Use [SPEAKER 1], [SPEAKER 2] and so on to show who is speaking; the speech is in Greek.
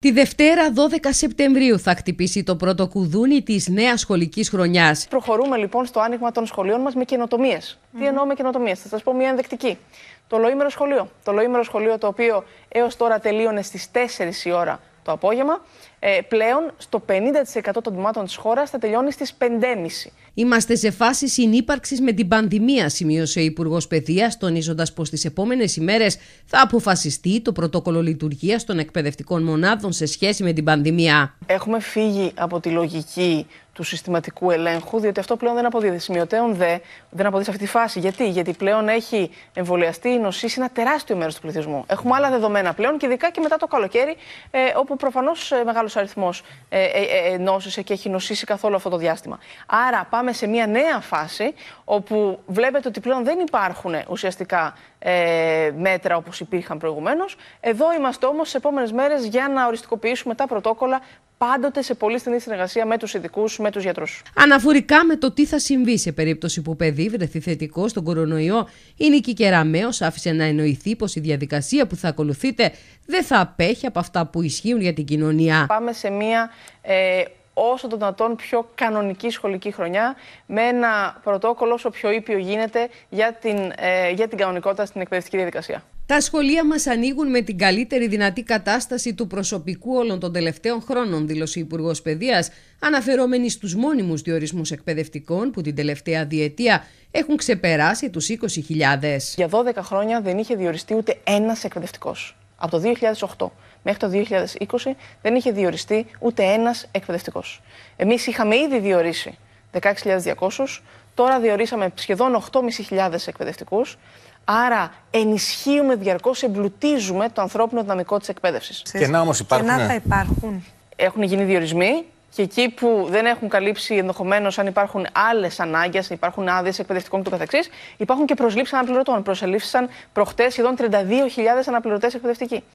[SPEAKER 1] Τη Δευτέρα 12 Σεπτεμβρίου θα χτυπήσει το πρώτο κουδούνι της νέας σχολικής χρονιάς.
[SPEAKER 2] Προχωρούμε λοιπόν στο άνοιγμα των σχολείων μας με καινοτομίες. Τι εννοώ με καινοτομίες, θα σας πω μια ενδεκτική. Το λοήμερο σχολείο. Το λοήμερο σχολείο το οποίο έως τώρα τελείωνε στις 4 η ώρα το απόγευμα, ε, πλέον στο 50% των τμήματων της χώρας θα τελειώνει στις 5.30.
[SPEAKER 1] Είμαστε σε φάση συνύπαρξης με την πανδημία, σημείωσε ο Υπουργός Παιδείας, τονίζοντας πως τις επόμενες ημέρες θα αποφασιστεί το πρωτόκολλο λειτουργίας των εκπαιδευτικών μονάδων σε σχέση με την πανδημία.
[SPEAKER 2] Έχουμε φύγει από τη λογική του συστηματικού ελέγχου, διότι αυτό πλέον δεν αποδίδει. Σημειωτέων δε, δεν αποδίδει σε αυτή τη φάση. Γιατί, Γιατί πλέον έχει εμβολιαστεί η σε ένα τεράστιο μέρος του πληθυσμού. Έχουμε άλλα δεδομένα πλέον και ειδικά και μετά το καλοκαίρι, ε, όπου προφανώς ε, μεγάλος μεγάλος αριθμός ε, ε, ε, ε και έχει νοσήσει καθόλου αυτό το διάστημα. Άρα πάμε σε μια νέα φάση όπου βλέπετε ότι πλέον δεν υπάρχουν ουσιαστικά ε, μέτρα όπως υπήρχαν προηγουμένως. Εδώ είμαστε όμως σε επόμενες μέρες για να οριστικοποιήσουμε τα πρωτόκολλα πάντοτε σε πολύ στενή συνεργασία με τους ειδικούς, με τους γιατρούς.
[SPEAKER 1] Αναφορικά με το τι θα συμβεί σε περίπτωση που παιδί βρεθεί θετικός στον κορονοϊό, η Νίκη Κεραμέο άφησε να εννοηθεί πως η διαδικασία που θα ακολουθείτε δεν θα απέχει από αυτά που ισχύουν για την κοινωνία.
[SPEAKER 2] Πάμε σε μία ε, όσο το δυνατόν πιο κανονική σχολική χρονιά, με ένα πρωτόκολλο όσο πιο ήπιο γίνεται για την, ε, για την κανονικότητα στην εκπαιδευτική διαδικασία.
[SPEAKER 1] Τα σχολεία μας ανοίγουν με την καλύτερη δυνατή κατάσταση του προσωπικού όλων των τελευταίων χρόνων, δήλωσε ο Υπουργός Παιδείας, αναφερόμενη στους μόνιμους διορισμούς εκπαιδευτικών που την τελευταία διετία έχουν ξεπεράσει τους 20.000. Για 12
[SPEAKER 2] χρόνια δεν είχε διοριστεί ούτε ένας εκπαιδευτικός. Από το 2008 μέχρι το 2020 δεν είχε διοριστεί ούτε ένας εκπαιδευτικός. Εμείς είχαμε ήδη διορίσει 16.200, τώρα διορίσαμε σχεδόν 8.500 εκπαιδευτικούς. Άρα ενισχύουμε διαρκώς, εμπλουτίζουμε το ανθρώπινο δυναμικό της εκπαίδευσης. να όμως υπάρχουν. Κενά θα ναι. υπάρχουν. Έχουν γίνει διορισμοί και εκεί που δεν έχουν καλύψει ενδεχομένως αν υπάρχουν άλλες ανάγκες, αν υπάρχουν άδειες εκπαιδευτικών κ.ο.κ. υπάρχουν και προσλήψεις αναπληρωτών. Προσελήφθησαν προχτές σχεδόν 32.000 αναπληρωτές εκπαιδευτικοί.